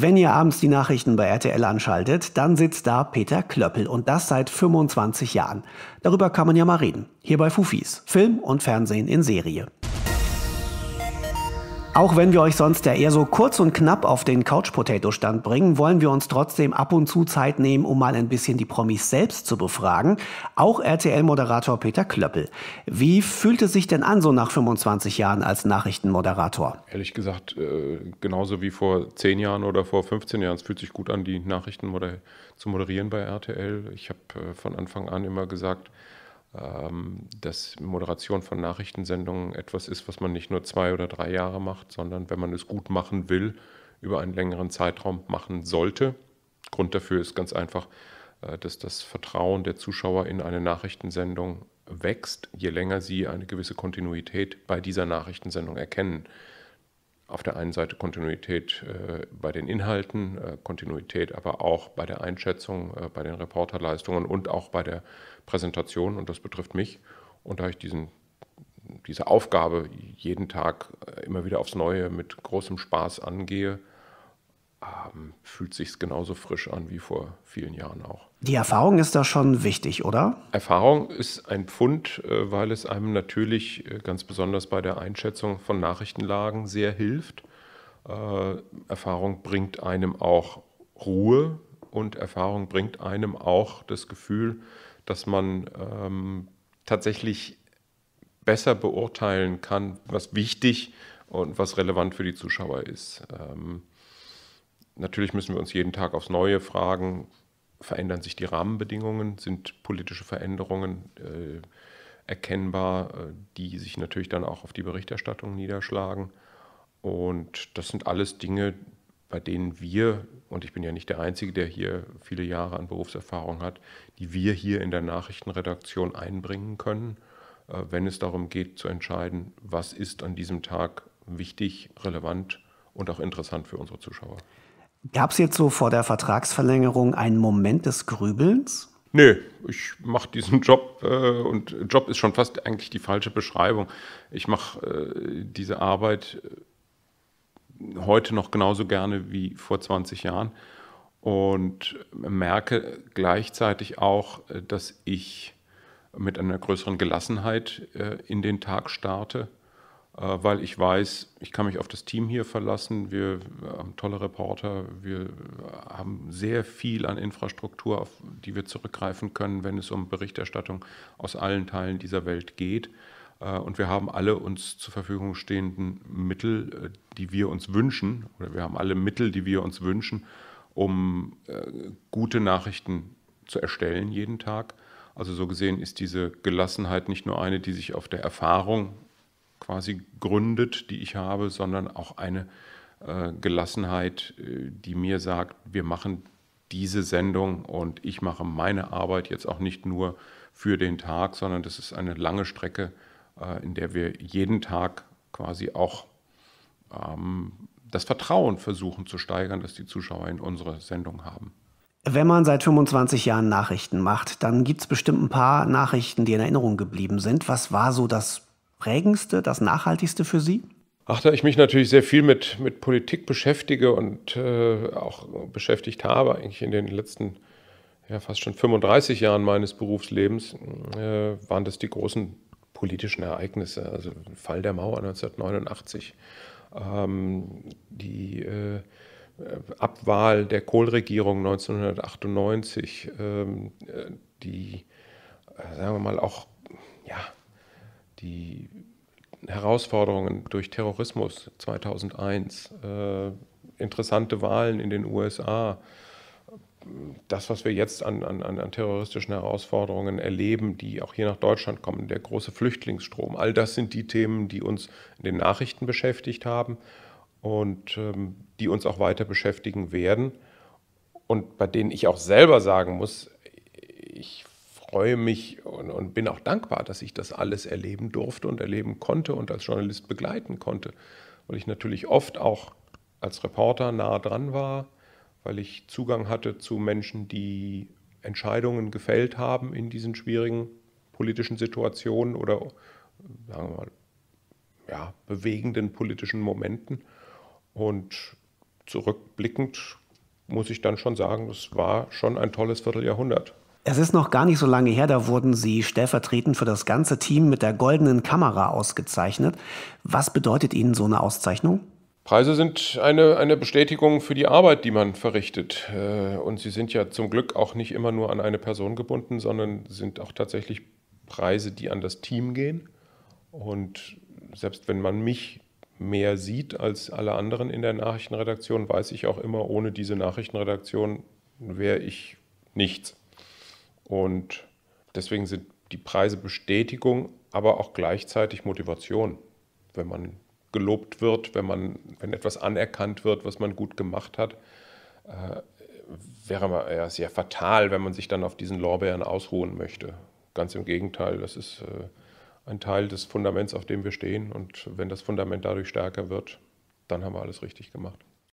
Wenn ihr abends die Nachrichten bei RTL anschaltet, dann sitzt da Peter Klöppel und das seit 25 Jahren. Darüber kann man ja mal reden. Hier bei Fufis. Film und Fernsehen in Serie. Auch wenn wir euch sonst ja eher so kurz und knapp auf den Couch Potato Stand bringen, wollen wir uns trotzdem ab und zu Zeit nehmen, um mal ein bisschen die Promis selbst zu befragen. Auch RTL-Moderator Peter Klöppel. Wie fühlt es sich denn an, so nach 25 Jahren als Nachrichtenmoderator? Ehrlich gesagt, äh, genauso wie vor 10 Jahren oder vor 15 Jahren. Es fühlt sich gut an, die Nachrichten moder zu moderieren bei RTL. Ich habe äh, von Anfang an immer gesagt, ähm, dass Moderation von Nachrichtensendungen etwas ist, was man nicht nur zwei oder drei Jahre macht, sondern wenn man es gut machen will, über einen längeren Zeitraum machen sollte. Grund dafür ist ganz einfach, äh, dass das Vertrauen der Zuschauer in eine Nachrichtensendung wächst, je länger sie eine gewisse Kontinuität bei dieser Nachrichtensendung erkennen auf der einen Seite Kontinuität äh, bei den Inhalten, äh, Kontinuität aber auch bei der Einschätzung, äh, bei den Reporterleistungen und auch bei der Präsentation. Und das betrifft mich. Und da ich diesen, diese Aufgabe jeden Tag äh, immer wieder aufs Neue mit großem Spaß angehe, ähm, fühlt sich genauso frisch an wie vor vielen Jahren auch. Die Erfahrung ist da schon wichtig, oder? Erfahrung ist ein Pfund, äh, weil es einem natürlich äh, ganz besonders bei der Einschätzung von Nachrichtenlagen sehr hilft. Äh, Erfahrung bringt einem auch Ruhe und Erfahrung bringt einem auch das Gefühl, dass man ähm, tatsächlich besser beurteilen kann, was wichtig und was relevant für die Zuschauer ist. Ähm, natürlich müssen wir uns jeden Tag aufs Neue fragen, verändern sich die Rahmenbedingungen, sind politische Veränderungen äh, erkennbar, äh, die sich natürlich dann auch auf die Berichterstattung niederschlagen. Und das sind alles Dinge, bei denen wir, und ich bin ja nicht der Einzige, der hier viele Jahre an Berufserfahrung hat, die wir hier in der Nachrichtenredaktion einbringen können, äh, wenn es darum geht zu entscheiden, was ist an diesem Tag wichtig, relevant und auch interessant für unsere Zuschauer. Gab es jetzt so vor der Vertragsverlängerung einen Moment des Grübelns? Nö, ich mache diesen Job äh, und Job ist schon fast eigentlich die falsche Beschreibung. Ich mache äh, diese Arbeit äh, heute noch genauso gerne wie vor 20 Jahren und merke gleichzeitig auch, äh, dass ich mit einer größeren Gelassenheit äh, in den Tag starte äh, weil ich weiß, ich kann mich auf das Team hier verlassen. Wir haben tolle Reporter, wir haben sehr viel an Infrastruktur, auf die wir zurückgreifen können, wenn es um Berichterstattung aus allen Teilen dieser Welt geht. Äh, und wir haben alle uns zur Verfügung stehenden Mittel, äh, die wir uns wünschen, oder wir haben alle Mittel, die wir uns wünschen, um gute Nachrichten zu erstellen jeden Tag. Also so gesehen ist diese Gelassenheit nicht nur eine, die sich auf der Erfahrung quasi gründet, die ich habe, sondern auch eine äh, Gelassenheit, äh, die mir sagt, wir machen diese Sendung und ich mache meine Arbeit jetzt auch nicht nur für den Tag, sondern das ist eine lange Strecke, äh, in der wir jeden Tag quasi auch ähm, das Vertrauen versuchen zu steigern, das die Zuschauer in unsere Sendung haben. Wenn man seit 25 Jahren Nachrichten macht, dann gibt es bestimmt ein paar Nachrichten, die in Erinnerung geblieben sind. Was war so das prägendste, das nachhaltigste für Sie? Ach, da ich mich natürlich sehr viel mit, mit Politik beschäftige und äh, auch beschäftigt habe, eigentlich in den letzten ja, fast schon 35 Jahren meines Berufslebens, äh, waren das die großen politischen Ereignisse. Also Fall der Mauer 1989, ähm, die äh, Abwahl der Kohlregierung 1998, ähm, äh, die, äh, sagen wir mal, auch die Herausforderungen durch Terrorismus 2001, äh, interessante Wahlen in den USA, das, was wir jetzt an, an, an terroristischen Herausforderungen erleben, die auch hier nach Deutschland kommen, der große Flüchtlingsstrom, all das sind die Themen, die uns in den Nachrichten beschäftigt haben und ähm, die uns auch weiter beschäftigen werden und bei denen ich auch selber sagen muss, ich freue mich und, und, bin auch dankbar, dass ich das alles erleben durfte und erleben konnte und als Journalist begleiten konnte. Weil ich natürlich oft auch als Reporter nah dran war, weil ich Zugang hatte zu Menschen, die Entscheidungen gefällt haben in diesen schwierigen politischen Situationen oder sagen wir mal, ja, bewegenden politischen Momenten. Und zurückblickend muss ich dann schon sagen, es war schon ein tolles Vierteljahrhundert. Es ist noch gar nicht so lange her, da wurden Sie stellvertretend für das ganze Team mit der goldenen Kamera ausgezeichnet. Was bedeutet Ihnen so eine Auszeichnung? Preise sind eine, eine Bestätigung für die Arbeit, die man verrichtet. Äh, und sie sind ja zum Glück auch nicht immer nur an eine Person gebunden, sondern sind auch tatsächlich Preise, die an das Team gehen. Und selbst wenn man mich mehr sieht als alle anderen in der Nachrichtenredaktion, weiß ich auch immer, ohne diese Nachrichtenredaktion wäre ich nichts. Und deswegen sind die Preise Bestätigung, aber auch gleichzeitig Motivation, wenn man gelobt wird, wenn man, wenn etwas anerkannt wird, was man gut gemacht hat, äh, wäre man ja sehr fatal, wenn man sich dann auf diesen Lorbeeren ausruhen möchte. Ganz im Gegenteil, das ist äh, ein Teil des Fundaments, auf dem wir stehen. Und wenn das Fundament dadurch stärker wird, dann haben wir alles richtig gemacht.